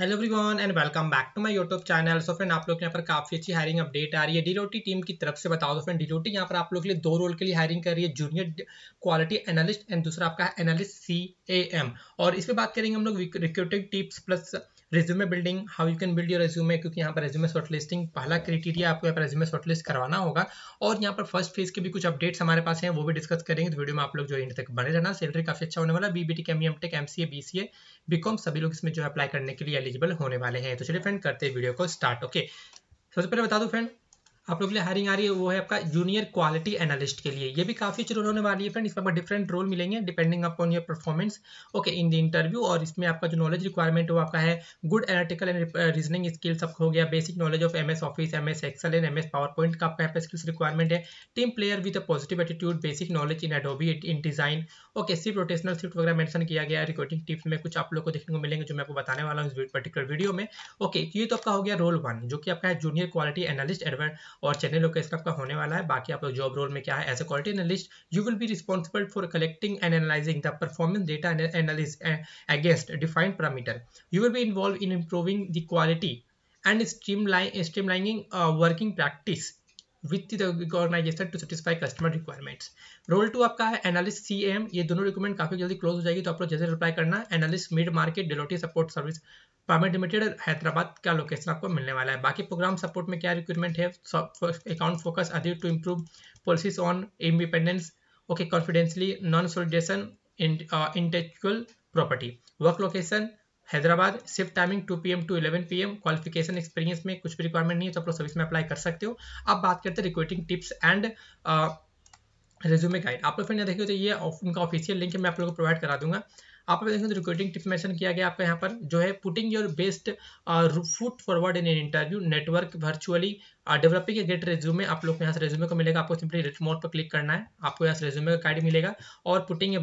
hello everyone and welcome back to my YouTube channel so friend आप लोग यहाँ पर काफी अच्छी हायरिंग अपडेट आ रही है डीरोटी टीम की तरफ से बताओ तो फ्रेंड डीरोटी यहाँ पर आप लोग के लिए दो रोल के लिए हायरिंग कर रही है जूनियर क्वालिटी एनालिस्ट एंड दूसरा आपका एनालिस्ट सी ए एम और इस पर बात करेंगे हम लोग recruiting tips plus resume building how you can build your resume क्योंकि यहाँ पर रेज्यूमे शॉर्टलिस्टिंग पहला क्राइटेरिया आपको यहाँ पर रेज्यूमे शॉर्टलिस्ट करवाना होगा और यहाँ पर फर्स्ट फेज के भी कुछ अपडेट्स हमारे पास हैं वो भी डिस्कस करेंगे तो वीडियो में आप लोग जो इंड तक बने रहना सैलरी काफी अच्छा होने वाला BBT M M B MCA A BCom सभी लोग इसमें जो अप्लाई करने के लिए एलिजिबल होने वाले हैं तो चलिए फ्रेंड करते हैं वीडियो को स्टार्ट ओके सबसे पहले बता दो फ्रेंड आप लोग के लिए हायरिंग आ रही है वो है आपका जूनियर क्वालिटी एनालिस्ट के लिए ये भी काफ़ी चीज होने वाली है फ्रेंड इसमें आपको डिफरेंट रोल मिलेंगे depending upon your performance okay in the interview और इसमें आपका जो नॉलेज रिक्वायरमेंट वो आपका है good analytical and reasoning skills आपको हो गया basic knowledge of M S Office M S Excel and M S PowerPoint का आपका आपका स्किल्स रिक्वायरमेंट है team player with a positive attitude basic knowledge in Adobe InDesign okay सिर्फ rotational shift वगैरह mention किया गया है recording tips में कुछ आप लोग को देखने को मिलेंगे जो मैं आपको बताने वाला हूँ इस पर्टिकुलर वीडियो में ओके तो ये तो आपका हो गया रोल वन जो कि आपका है जूनियर क्वालिटी एनालिस्ट एडवर्ड और चैनल लोकेशन आपका होने वाला है बाकी आप लोग जॉब रोल में क्या है as a quality analyst you will be responsible for collecting and analysing the performance data analysis against defined parameter you will be involve in improving the quality and stream streamlining working uh, practice with organisation to satisfy customer requirements role to आपका है analyst C M ये दोनों requirement काफी जल्दी close हो जाएगी तो आप लोग जैसे रिप्लाई करना analyst mid market Deloitte support service पार्मेट लिमिटेड हैदराबाद का लोकेशन आपको मिलने वाला है बाकी प्रोग्राम सपोर्ट में क्या रिक्वायरमेंट है अकाउंट फोकस अधिक to improve policies on independence okay confidentially non सोलिडेशन intellectual property work location Hyderabad सिर्फ timing 2 PM to 11 PM qualification experience में कुछ भी रिक्वायरमेंट नहीं है तो आप लोग सर्विस में अप्लाई कर सकते हो अब बात करते हैं recruiting tips and resume guide आप लोग फिर देखिए तो ये उनका ऑफिशियल लिंक मैं आप लोगों को प्रोवाइड करा दूंगा आप लोग देखें तो रिक्रूटिंग टिप्स मैंशन किया गया आपका यहाँ पर जो है putting your best foot forward in an interview network virtually developing great resume आप लोग को यहाँ से रेज्यूमे को मिलेगा आपको सिंपली रिच मोड पर क्लिक करना है आपको यहाँ से रेज्यूमे का गाइड मिलेगा और पुटिंग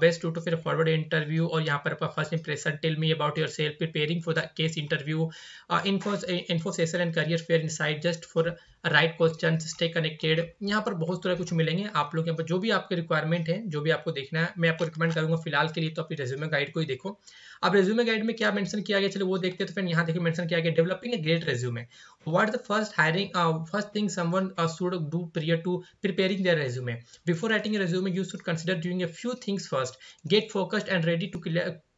बेस्ट टू टू फिर फॉरवर्ड इंटरव्यू और यहाँ पर आपका first impression tell me about yourself preparing for the case interview info and career fair side just for right question stay connected यहाँ पर बहुत तरह कुछ मिलेंगे आप लोग यहाँ पर जो भी आपके रिक्वायरमेंट है जो भी आपको देखना है मैं आपको रिकमेंड करूँगा फिलहाल के लिए तो अपनी रेज्यूमे गाइड को ही देखो अब रेज्यूमे गाइड में क्या मेंशन किया गया चलो वो देखते हैं तो फिर यहाँ देखिए मेंशन किया गया developing a great resume what the first hiring thing uh, first thing someone uh, should do prior to preparing their resume before writing a resume you should consider doing a few things first get focused and ready to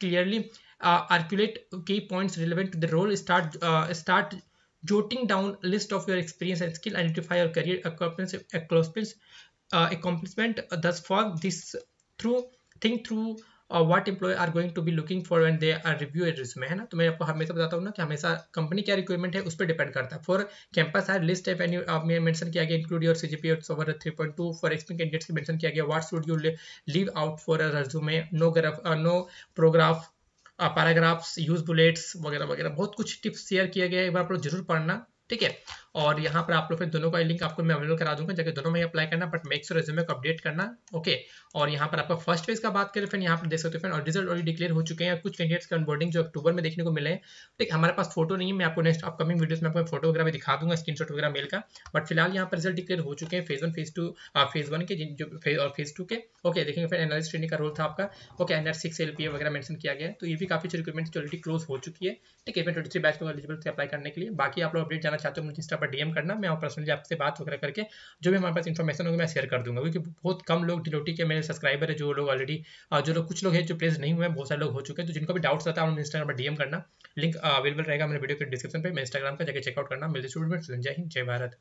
clearly uh, articulate key points relevant to the role start uh, start jotting down list of your experience and skill identify your career accomplishments uh, accomplishment, uh, thus far this through think through और what employ are going to be looking for and they are reviewed resume है ना तो मैं आपको हमेशा बताता हूँ ना कि हमेशा कंपनी क्या रिक्वायरमेंट है उस पर डिपेंड करता है for campus are list F एन्यू में मेंशन किया गया include your three point two for experience candidates की मेंशन किया गया what should you leave out for a resume no graph no प्रोग्राफ पैराग्राफ्स यूज बुलेट्स वगैरह वगैरह बहुत कुछ टिप्स शेयर किया गया है एक बार आप लोग जरूर पढ़ना ठीक है और यहाँ पर आप लोग फिर दोनों का लिंक आपको मैं अवेलेबल करा दूंगा जबकि दोनों में अप्लाई करना बट मेक्स रिज्यूमे को अपडेट करना ओके और यहाँ पर आपका फर्स्ट फेज का बात करें फिर यहाँ पर देख सकते हो फिर और रिजल्ट ऑलरेडी डिक्लेयर हो चुके हैं कुछ कैंडिडेट्स के अनबोर्डिंग जो अक्टूबर में देखने को मिले हैं ठीक हमारे पास फोटो नहीं है मैं आपको नेक्स्ट अपकमिंग वीडियो में आपको फोटो वगैरह दिखा दूंगा स्क्रीन वगैरह मेल का बट फिलहाल यहाँ पर रिजल्ट डिक्लेयर हो चुके हैं phase one phase two phase one के जो फेज और फेज टू के ओके देखेंगे फिर एनालिस्ट ट्रेनिंग का रोल था आपका okay N R six L P वगैरह मैंशन किया गया तो ये भी काफी रिक्रूटमेंट ऑलरेडी क्लोज हो चुकी है ठीक है ट्वेंटी थ्री बैच को एलिजिबल अपलाई करने के लिए बाकी आप लोग अपडेट जाना करना चाहते हो मुझे इंस्टा पर डीएम करना मैं पर्सनली आपसे बात वगैरह करके जो भी हमारे पास इन्फॉर्मेशन होगी मैं शेयर कर दूंगा क्योंकि बहुत कम लोग डिलोटी के मेरे सब्सक्राइबर है जो लोग ऑलरेडी जो लोग कुछ लोग हैं जो प्लेस नहीं हुए बहुत सारे लोग हो चुके हैं तो जिनको भी डाउट्स आता है उन्हें इंस्टाग्राम पर डीएम करना लिंक अवेलेबल रहेगा मेरे वीडियो के डिस्क्रिप्शन पर मैं इंस्टाग्राम पर जाकर चेकआउट करना मिलते स्टूडेंट जय हिंद जय भारत